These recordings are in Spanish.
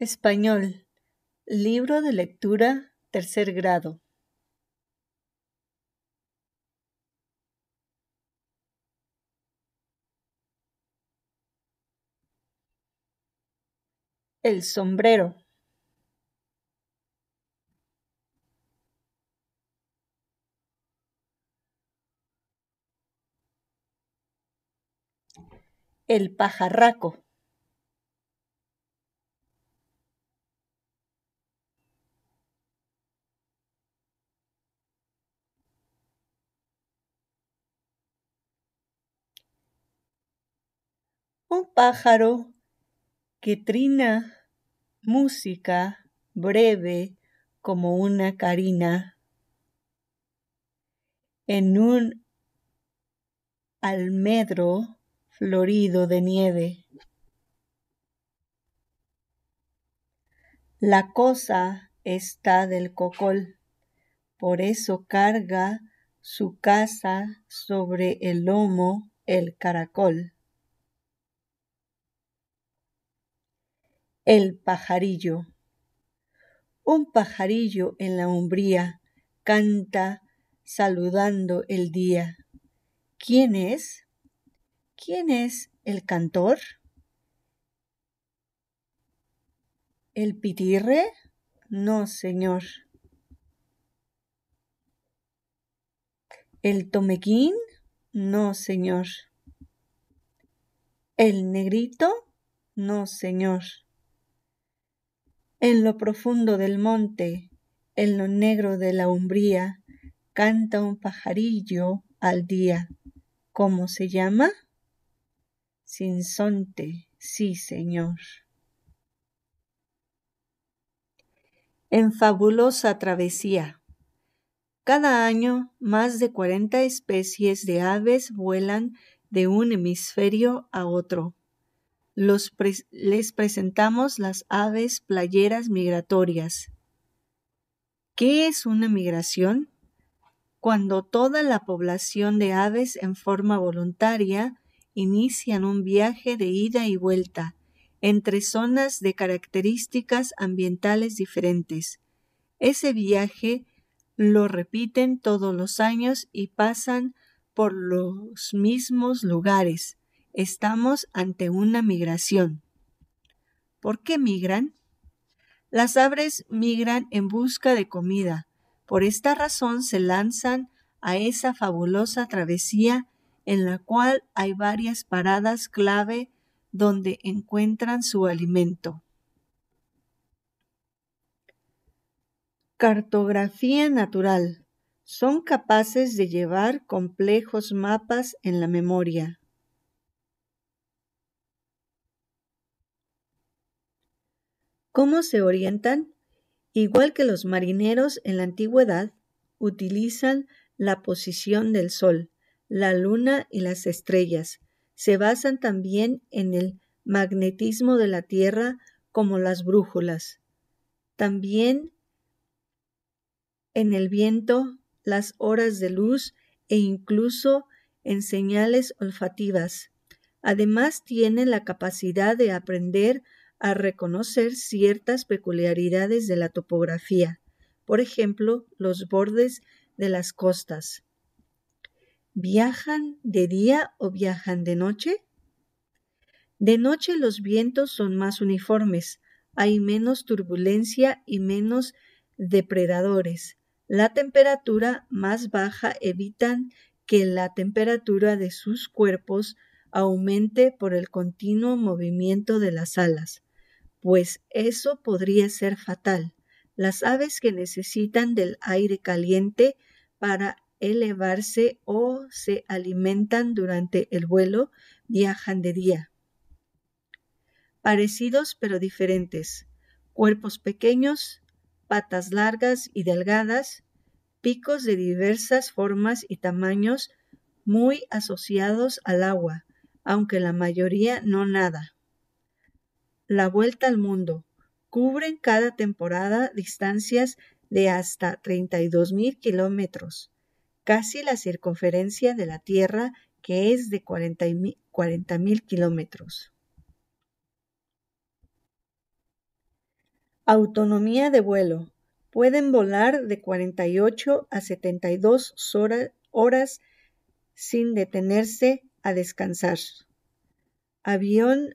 Español. Libro de lectura tercer grado. El sombrero. El pajarraco. pájaro que trina música breve como una carina en un almedro florido de nieve. La cosa está del cocol, por eso carga su casa sobre el lomo el caracol. El pajarillo. Un pajarillo en la umbría canta saludando el día. ¿Quién es? ¿Quién es el cantor? ¿El pitirre? No, señor. ¿El tomequín? No, señor. ¿El negrito? No, señor. En lo profundo del monte, en lo negro de la umbría, canta un pajarillo al día. ¿Cómo se llama? Sinsonte, sí, señor. En fabulosa travesía. Cada año, más de 40 especies de aves vuelan de un hemisferio a otro les presentamos las aves playeras migratorias. ¿Qué es una migración? Cuando toda la población de aves en forma voluntaria inician un viaje de ida y vuelta entre zonas de características ambientales diferentes. Ese viaje lo repiten todos los años y pasan por los mismos lugares, Estamos ante una migración. ¿Por qué migran? Las aves migran en busca de comida. Por esta razón se lanzan a esa fabulosa travesía en la cual hay varias paradas clave donde encuentran su alimento. Cartografía natural. Son capaces de llevar complejos mapas en la memoria. ¿Cómo se orientan? Igual que los marineros en la antigüedad, utilizan la posición del sol, la luna y las estrellas. Se basan también en el magnetismo de la Tierra como las brújulas. También en el viento, las horas de luz e incluso en señales olfativas. Además tienen la capacidad de aprender a reconocer ciertas peculiaridades de la topografía, por ejemplo, los bordes de las costas. ¿Viajan de día o viajan de noche? De noche los vientos son más uniformes, hay menos turbulencia y menos depredadores. La temperatura más baja evitan que la temperatura de sus cuerpos aumente por el continuo movimiento de las alas pues eso podría ser fatal. Las aves que necesitan del aire caliente para elevarse o se alimentan durante el vuelo viajan de día. Parecidos pero diferentes. Cuerpos pequeños, patas largas y delgadas, picos de diversas formas y tamaños muy asociados al agua, aunque la mayoría no nada la vuelta al mundo. Cubren cada temporada distancias de hasta 32.000 kilómetros, casi la circunferencia de la Tierra que es de 40.000 kilómetros. Autonomía de vuelo. Pueden volar de 48 a 72 horas, horas sin detenerse a descansar. Avión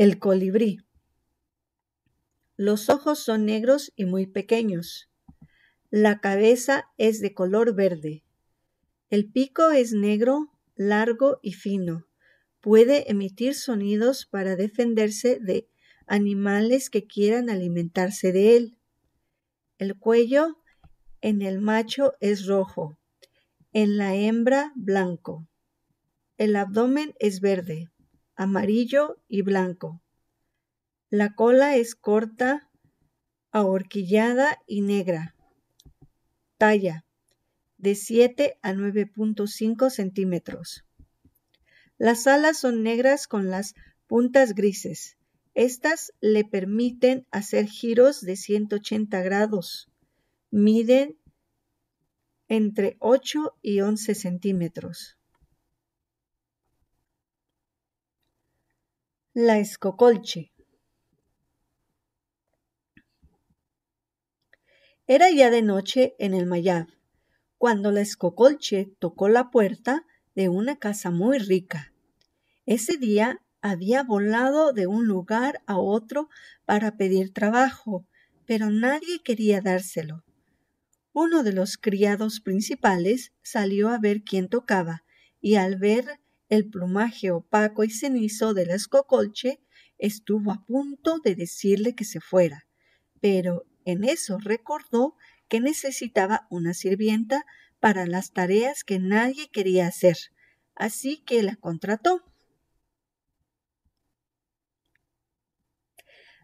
El colibrí. Los ojos son negros y muy pequeños. La cabeza es de color verde. El pico es negro, largo y fino. Puede emitir sonidos para defenderse de animales que quieran alimentarse de él. El cuello en el macho es rojo, en la hembra blanco. El abdomen es verde amarillo y blanco. La cola es corta, ahorquillada y negra. Talla de 7 a 9.5 centímetros. Las alas son negras con las puntas grises. Estas le permiten hacer giros de 180 grados. Miden entre 8 y 11 centímetros. La escocolche. Era ya de noche en el Mayab, cuando la escocolche tocó la puerta de una casa muy rica. Ese día había volado de un lugar a otro para pedir trabajo, pero nadie quería dárselo. Uno de los criados principales salió a ver quién tocaba, y al ver el plumaje opaco y cenizo de la escocolche estuvo a punto de decirle que se fuera, pero en eso recordó que necesitaba una sirvienta para las tareas que nadie quería hacer, así que la contrató.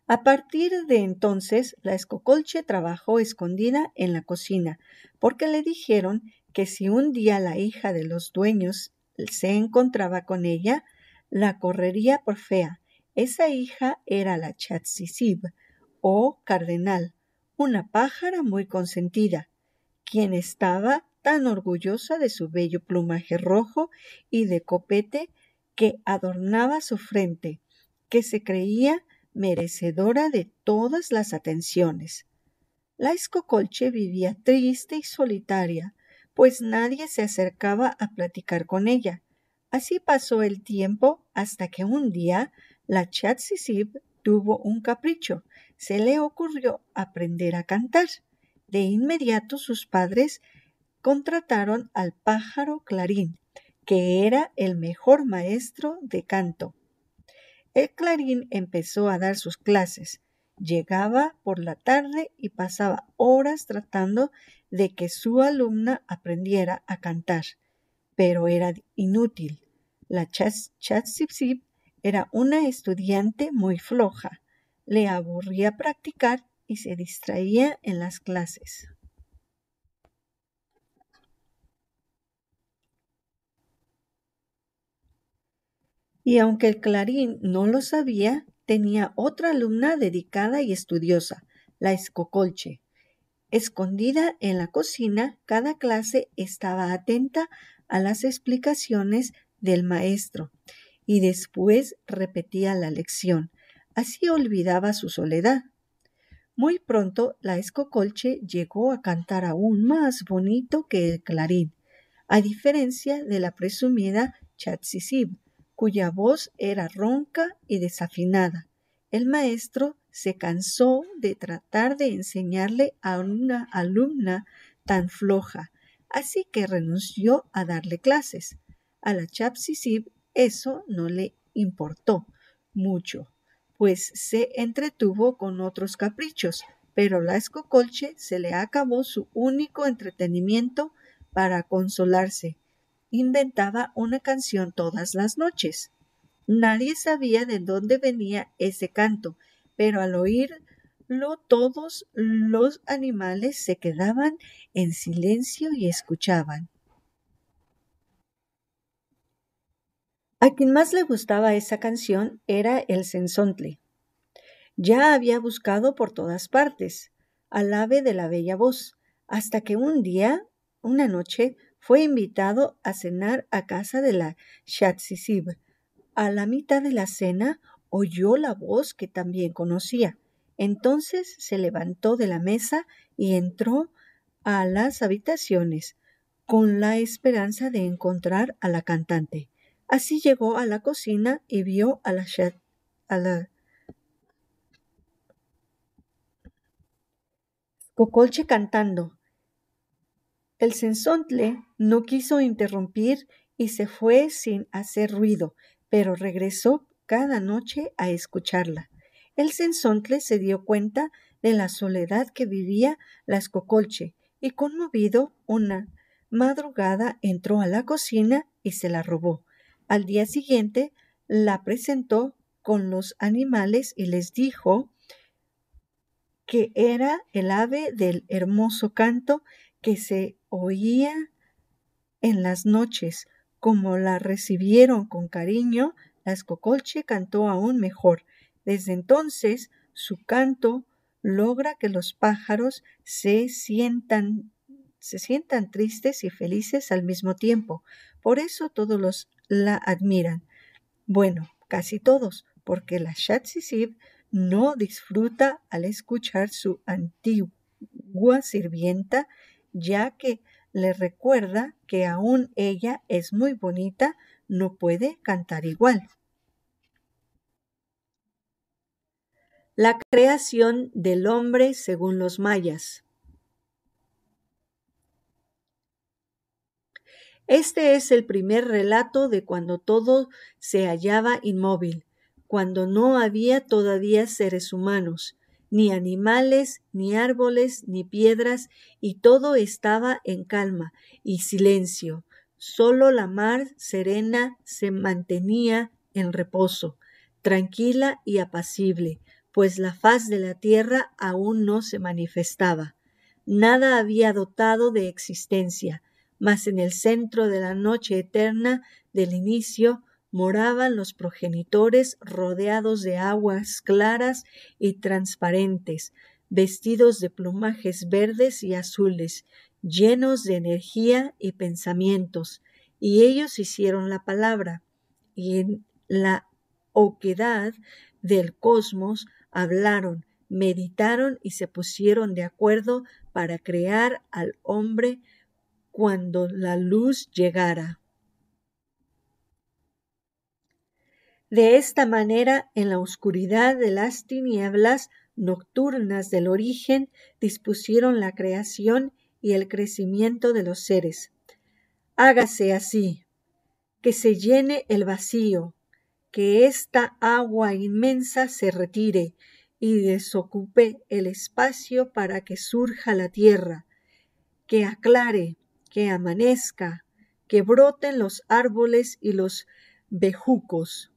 A partir de entonces, la escocolche trabajó escondida en la cocina, porque le dijeron que si un día la hija de los dueños se encontraba con ella, la correría por fea. Esa hija era la Chatsisib, o cardenal, una pájara muy consentida, quien estaba tan orgullosa de su bello plumaje rojo y de copete que adornaba su frente, que se creía merecedora de todas las atenciones. La escocolche vivía triste y solitaria, pues nadie se acercaba a platicar con ella. Así pasó el tiempo hasta que un día la Chatsisib tuvo un capricho. Se le ocurrió aprender a cantar. De inmediato sus padres contrataron al pájaro Clarín, que era el mejor maestro de canto. El Clarín empezó a dar sus clases. Llegaba por la tarde y pasaba horas tratando de que su alumna aprendiera a cantar, pero era inútil. La Chatsipsip era una estudiante muy floja. Le aburría practicar y se distraía en las clases. Y aunque el clarín no lo sabía, tenía otra alumna dedicada y estudiosa, la escocolche. Escondida en la cocina, cada clase estaba atenta a las explicaciones del maestro y después repetía la lección. Así olvidaba su soledad. Muy pronto la escocolche llegó a cantar aún más bonito que el clarín, a diferencia de la presumida chatzisib cuya voz era ronca y desafinada. El maestro se cansó de tratar de enseñarle a una alumna tan floja, así que renunció a darle clases. A la Chapsisib eso no le importó mucho, pues se entretuvo con otros caprichos, pero la escocolche se le acabó su único entretenimiento para consolarse inventaba una canción todas las noches. Nadie sabía de dónde venía ese canto, pero al oírlo todos los animales se quedaban en silencio y escuchaban. A quien más le gustaba esa canción era el censontle. Ya había buscado por todas partes al ave de la bella voz, hasta que un día, una noche, fue invitado a cenar a casa de la Shatsisib. A la mitad de la cena oyó la voz que también conocía. Entonces se levantó de la mesa y entró a las habitaciones con la esperanza de encontrar a la cantante. Así llegó a la cocina y vio a la, Shat, Cocolche cantando. El censontle no quiso interrumpir y se fue sin hacer ruido, pero regresó cada noche a escucharla. El censontle se dio cuenta de la soledad que vivía las cocolche y conmovido una madrugada entró a la cocina y se la robó. Al día siguiente la presentó con los animales y les dijo que era el ave del hermoso canto que se oía en las noches. Como la recibieron con cariño, la escocolche cantó aún mejor. Desde entonces, su canto logra que los pájaros se sientan, se sientan tristes y felices al mismo tiempo. Por eso todos los la admiran. Bueno, casi todos, porque la Shatsisib no disfruta al escuchar su antigua sirvienta ya que le recuerda que aún ella es muy bonita, no puede cantar igual. La creación del hombre según los mayas. Este es el primer relato de cuando todo se hallaba inmóvil, cuando no había todavía seres humanos ni animales, ni árboles, ni piedras, y todo estaba en calma y silencio. Solo la mar serena se mantenía en reposo, tranquila y apacible, pues la faz de la tierra aún no se manifestaba. Nada había dotado de existencia, mas en el centro de la noche eterna del inicio moraban los progenitores rodeados de aguas claras y transparentes, vestidos de plumajes verdes y azules, llenos de energía y pensamientos, y ellos hicieron la palabra, y en la oquedad del cosmos hablaron, meditaron y se pusieron de acuerdo para crear al hombre cuando la luz llegara. De esta manera, en la oscuridad de las tinieblas nocturnas del origen, dispusieron la creación y el crecimiento de los seres. Hágase así, que se llene el vacío, que esta agua inmensa se retire y desocupe el espacio para que surja la tierra, que aclare, que amanezca, que broten los árboles y los bejucos,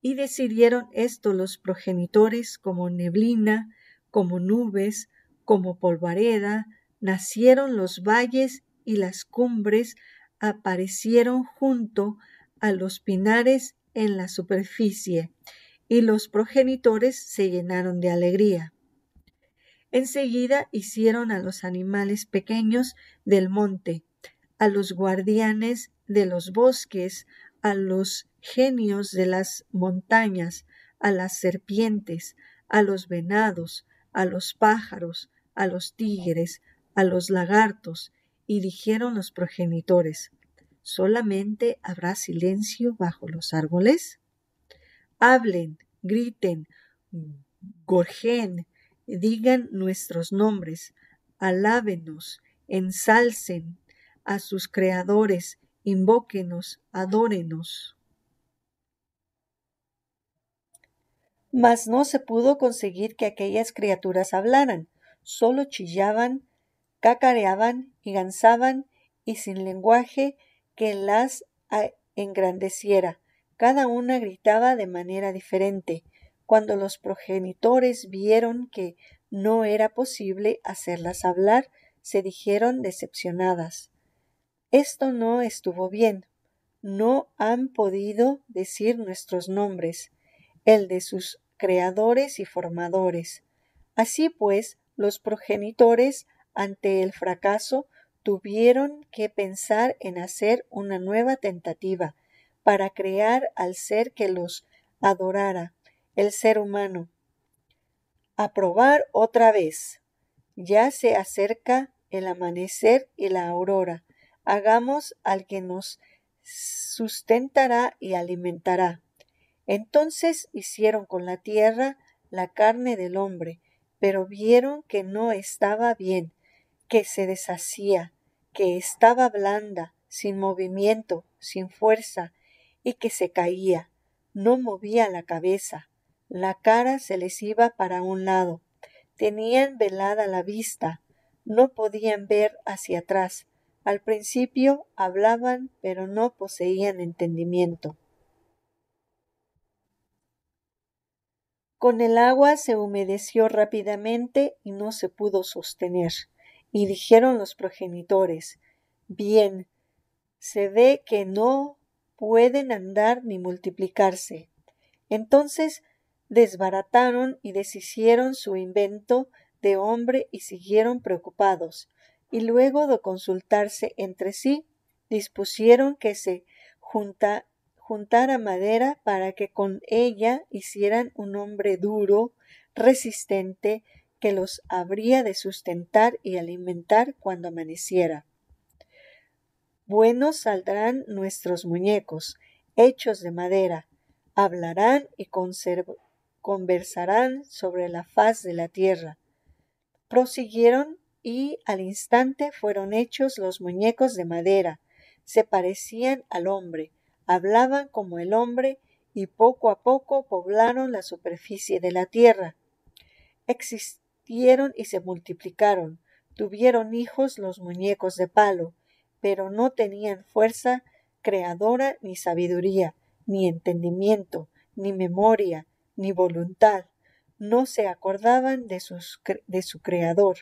y decidieron esto los progenitores como neblina, como nubes, como polvareda, nacieron los valles y las cumbres, aparecieron junto a los pinares en la superficie, y los progenitores se llenaron de alegría. Enseguida hicieron a los animales pequeños del monte, a los guardianes de los bosques, a los genios de las montañas, a las serpientes, a los venados, a los pájaros, a los tigres, a los lagartos, y dijeron los progenitores, ¿solamente habrá silencio bajo los árboles? Hablen, griten, gorjen, digan nuestros nombres, alábenos, ensalcen a sus creadores invóquenos, adórenos. Mas no se pudo conseguir que aquellas criaturas hablaran, solo chillaban, cacareaban y gansaban y sin lenguaje que las ah, engrandeciera. Cada una gritaba de manera diferente. Cuando los progenitores vieron que no era posible hacerlas hablar, se dijeron decepcionadas. Esto no estuvo bien. No han podido decir nuestros nombres, el de sus creadores y formadores. Así pues, los progenitores, ante el fracaso, tuvieron que pensar en hacer una nueva tentativa para crear al ser que los adorara, el ser humano. Aprobar otra vez. Ya se acerca el amanecer y la aurora hagamos al que nos sustentará y alimentará. Entonces hicieron con la tierra la carne del hombre, pero vieron que no estaba bien, que se deshacía, que estaba blanda, sin movimiento, sin fuerza, y que se caía, no movía la cabeza, la cara se les iba para un lado, tenían velada la vista, no podían ver hacia atrás, al principio hablaban, pero no poseían entendimiento. Con el agua se humedeció rápidamente y no se pudo sostener. Y dijeron los progenitores, bien, se ve que no pueden andar ni multiplicarse. Entonces desbarataron y deshicieron su invento de hombre y siguieron preocupados y luego de consultarse entre sí, dispusieron que se juntara madera para que con ella hicieran un hombre duro, resistente, que los habría de sustentar y alimentar cuando amaneciera. Buenos saldrán nuestros muñecos, hechos de madera, hablarán y conversarán sobre la faz de la tierra. Prosiguieron y al instante fueron hechos los muñecos de madera. Se parecían al hombre, hablaban como el hombre y poco a poco poblaron la superficie de la tierra. Existieron y se multiplicaron. Tuvieron hijos los muñecos de palo, pero no tenían fuerza creadora ni sabiduría, ni entendimiento, ni memoria, ni voluntad. No se acordaban de, de su creador,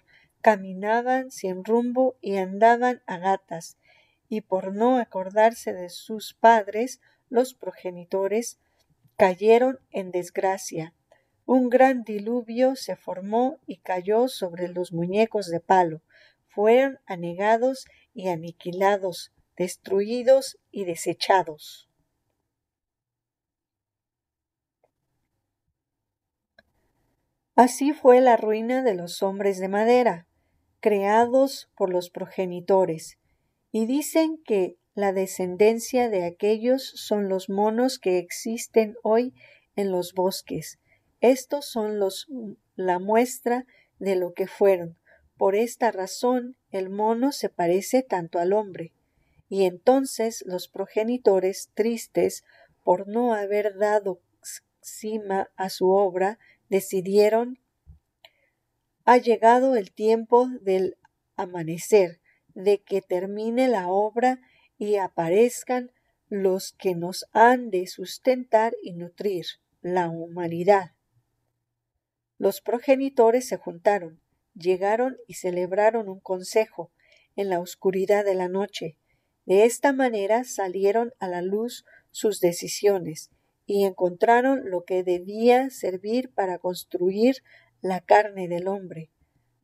caminaban sin rumbo y andaban a gatas, y por no acordarse de sus padres, los progenitores, cayeron en desgracia. Un gran diluvio se formó y cayó sobre los muñecos de palo. Fueron anegados y aniquilados, destruidos y desechados. Así fue la ruina de los hombres de madera creados por los progenitores, y dicen que la descendencia de aquellos son los monos que existen hoy en los bosques. Estos son los, la muestra de lo que fueron. Por esta razón el mono se parece tanto al hombre. Y entonces los progenitores, tristes por no haber dado cima a su obra, decidieron ha llegado el tiempo del amanecer, de que termine la obra y aparezcan los que nos han de sustentar y nutrir, la humanidad. Los progenitores se juntaron, llegaron y celebraron un consejo en la oscuridad de la noche. De esta manera salieron a la luz sus decisiones y encontraron lo que debía servir para construir la carne del hombre,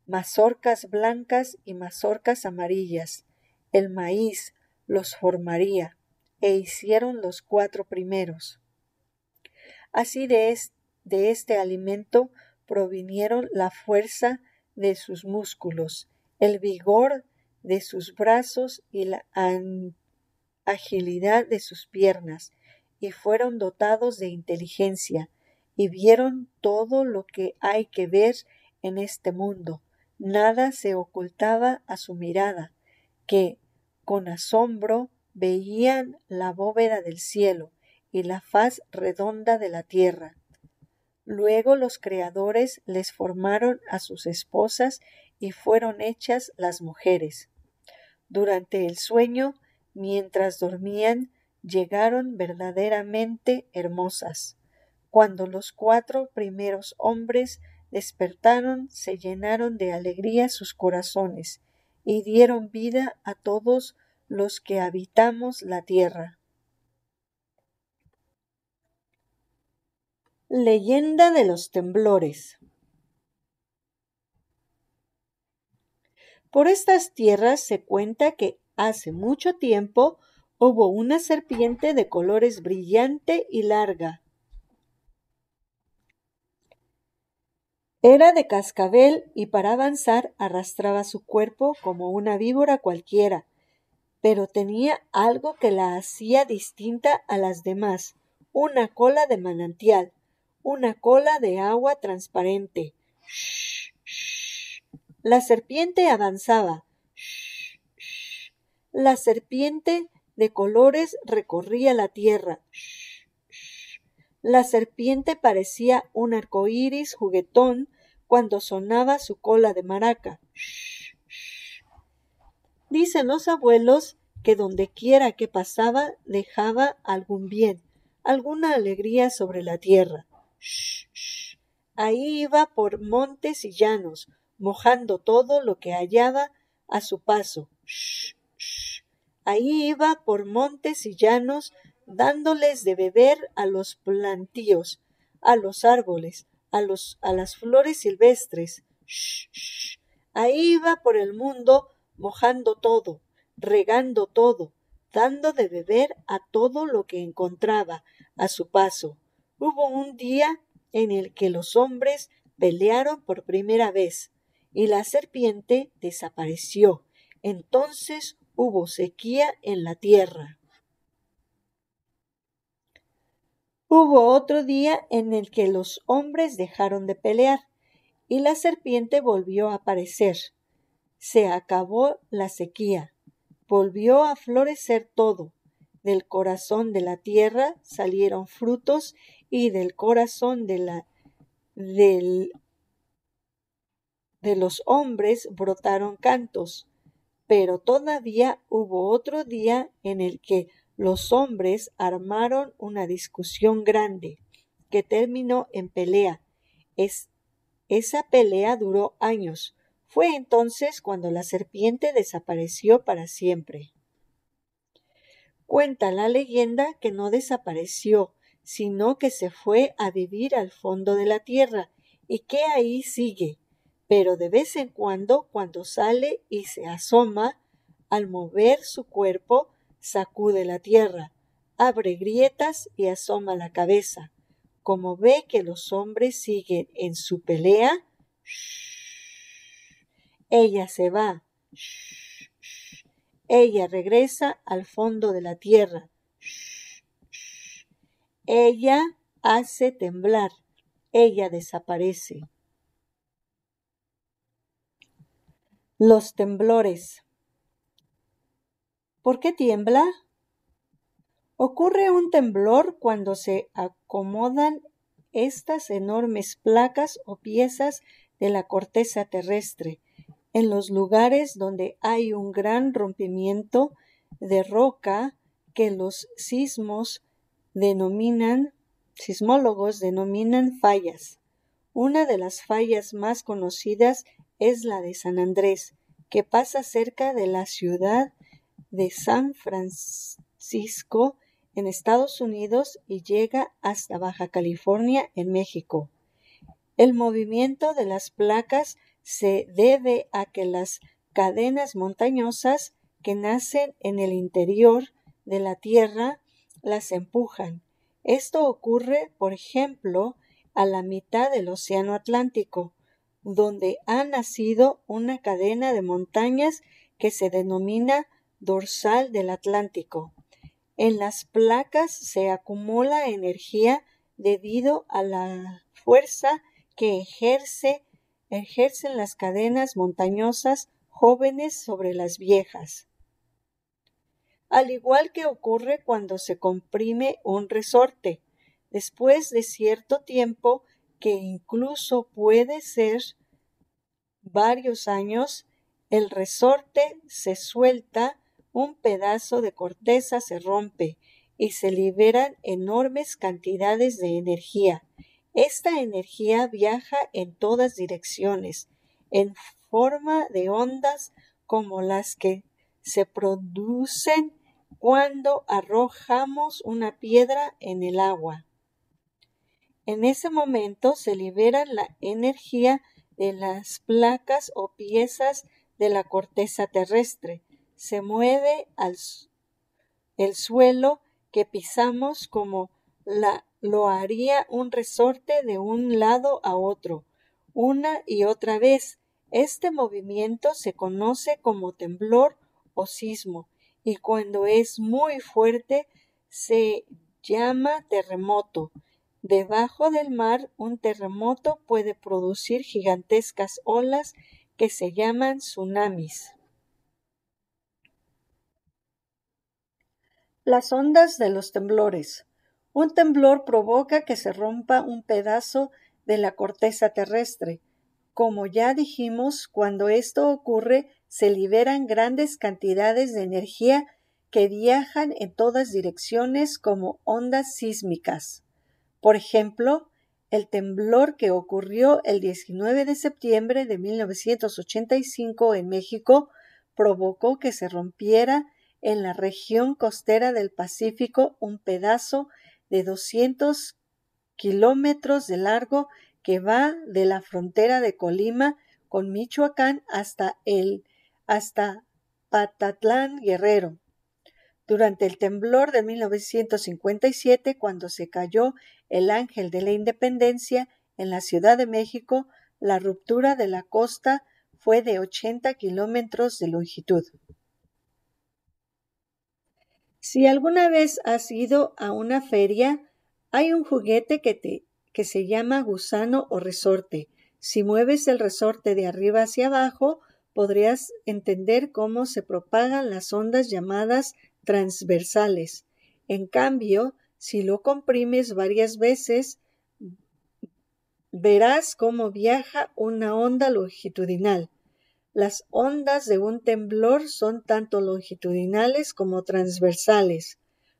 mazorcas blancas y mazorcas amarillas, el maíz los formaría, e hicieron los cuatro primeros. Así de, de este alimento provinieron la fuerza de sus músculos, el vigor de sus brazos y la agilidad de sus piernas, y fueron dotados de inteligencia, y vieron todo lo que hay que ver en este mundo. Nada se ocultaba a su mirada, que con asombro veían la bóveda del cielo y la faz redonda de la tierra. Luego los creadores les formaron a sus esposas y fueron hechas las mujeres. Durante el sueño, mientras dormían, llegaron verdaderamente hermosas. Cuando los cuatro primeros hombres despertaron, se llenaron de alegría sus corazones y dieron vida a todos los que habitamos la tierra. Leyenda de los temblores. Por estas tierras se cuenta que hace mucho tiempo hubo una serpiente de colores brillante y larga, Era de cascabel y para avanzar arrastraba su cuerpo como una víbora cualquiera, pero tenía algo que la hacía distinta a las demás, una cola de manantial, una cola de agua transparente. La serpiente avanzaba. La serpiente de colores recorría la tierra. La serpiente parecía un arco iris juguetón cuando sonaba su cola de maraca. Dicen los abuelos que dondequiera que pasaba dejaba algún bien, alguna alegría sobre la tierra. Ahí iba por montes y llanos, mojando todo lo que hallaba a su paso. Ahí iba por montes y llanos, dándoles de beber a los plantíos, a los árboles, a, los, a las flores silvestres. Ahí iba por el mundo mojando todo, regando todo, dando de beber a todo lo que encontraba a su paso. Hubo un día en el que los hombres pelearon por primera vez y la serpiente desapareció. Entonces hubo sequía en la tierra. Hubo otro día en el que los hombres dejaron de pelear y la serpiente volvió a aparecer. Se acabó la sequía. Volvió a florecer todo. Del corazón de la tierra salieron frutos y del corazón de la de los hombres brotaron cantos. Pero todavía hubo otro día en el que los hombres armaron una discusión grande que terminó en pelea. esa pelea duró años. Fue entonces cuando la serpiente desapareció para siempre. Cuenta la leyenda que no desapareció, sino que se fue a vivir al fondo de la tierra y que ahí sigue, pero de vez en cuando, cuando sale y se asoma, al mover su cuerpo, sacude la tierra, abre grietas y asoma la cabeza. Como ve que los hombres siguen en su pelea, ella se va. Ella regresa al fondo de la tierra. Ella hace temblar. Ella desaparece. Los temblores. ¿Por qué tiembla? Ocurre un temblor cuando se acomodan estas enormes placas o piezas de la corteza terrestre en los lugares donde hay un gran rompimiento de roca que los sismos denominan, sismólogos denominan fallas. Una de las fallas más conocidas es la de San Andrés, que pasa cerca de la ciudad de San Francisco en Estados Unidos y llega hasta Baja California en México. El movimiento de las placas se debe a que las cadenas montañosas que nacen en el interior de la Tierra las empujan. Esto ocurre, por ejemplo, a la mitad del Océano Atlántico, donde ha nacido una cadena de montañas que se denomina dorsal del Atlántico. En las placas se acumula energía debido a la fuerza que ejerce, ejercen las cadenas montañosas jóvenes sobre las viejas. Al igual que ocurre cuando se comprime un resorte, después de cierto tiempo, que incluso puede ser varios años, el resorte se suelta un pedazo de corteza se rompe y se liberan enormes cantidades de energía. Esta energía viaja en todas direcciones, en forma de ondas como las que se producen cuando arrojamos una piedra en el agua. En ese momento se libera la energía de las placas o piezas de la corteza terrestre, se mueve al el suelo que pisamos como lo haría un resorte de un lado a otro, una y otra vez. Este movimiento se conoce como temblor o sismo y cuando es muy fuerte se llama terremoto. Debajo del mar un terremoto puede producir gigantescas olas que se llaman tsunamis. Las ondas de los temblores. Un temblor provoca que se rompa un pedazo de la corteza terrestre. Como ya dijimos, cuando esto ocurre se liberan grandes cantidades de energía que viajan en todas direcciones como ondas sísmicas. Por ejemplo, el temblor que ocurrió el 19 de septiembre de 1985 en México provocó que se rompiera en la región costera del Pacífico un pedazo de 200 kilómetros de largo que va de la frontera de Colima con Michoacán hasta el hasta Patatlán Guerrero. Durante el temblor de 1957, cuando se cayó el Ángel de la Independencia en la Ciudad de México, la ruptura de la costa fue de 80 kilómetros de longitud. Si alguna vez has ido a una feria, hay un juguete que, se llama gusano o resorte. Si mueves el resorte de arriba hacia abajo, podrías entender cómo se propagan las ondas llamadas transversales. En cambio, si lo comprimes varias veces, verás cómo viaja una onda longitudinal. Las ondas de un temblor son tanto longitudinales como transversales.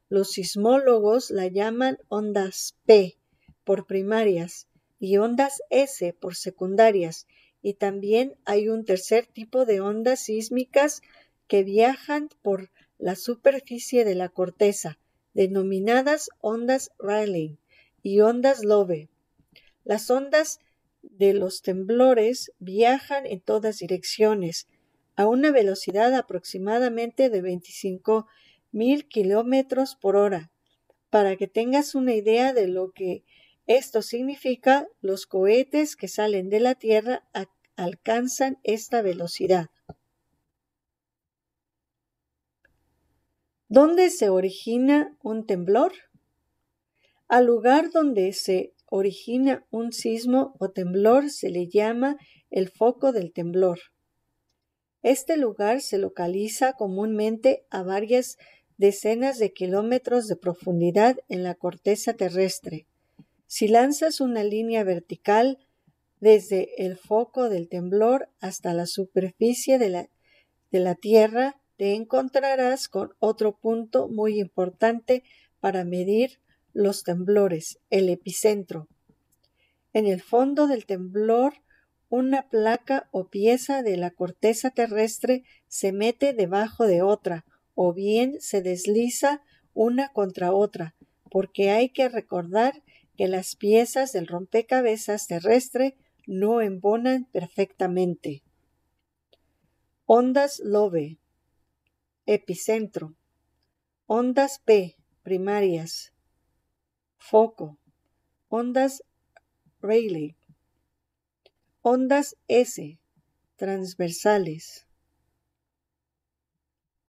Los sismólogos la llaman ondas P por primarias y ondas S por secundarias. Y también hay un tercer tipo de ondas sísmicas que viajan por la superficie de la corteza, denominadas ondas Rayleigh y ondas Love. Las ondas de los temblores viajan en todas direcciones a una velocidad aproximadamente de 25 mil kilómetros por hora. Para que tengas una idea de lo que esto significa, los cohetes que salen de la Tierra alcanzan esta velocidad. ¿Dónde se origina un temblor? Al lugar donde se origina un sismo o temblor se le llama el foco del temblor. Este lugar se localiza comúnmente a varias decenas de kilómetros de profundidad en la corteza terrestre. Si lanzas una línea vertical desde el foco del temblor hasta la superficie de la, de la Tierra, te encontrarás con otro punto muy importante para medir los temblores, el epicentro. En el fondo del temblor, una placa o pieza de la corteza terrestre se mete debajo de otra, o bien se desliza una contra otra, porque hay que recordar que las piezas del rompecabezas terrestre no embonan perfectamente. Ondas Love, epicentro. Ondas P, primarias foco, ondas Rayleigh, ondas S transversales,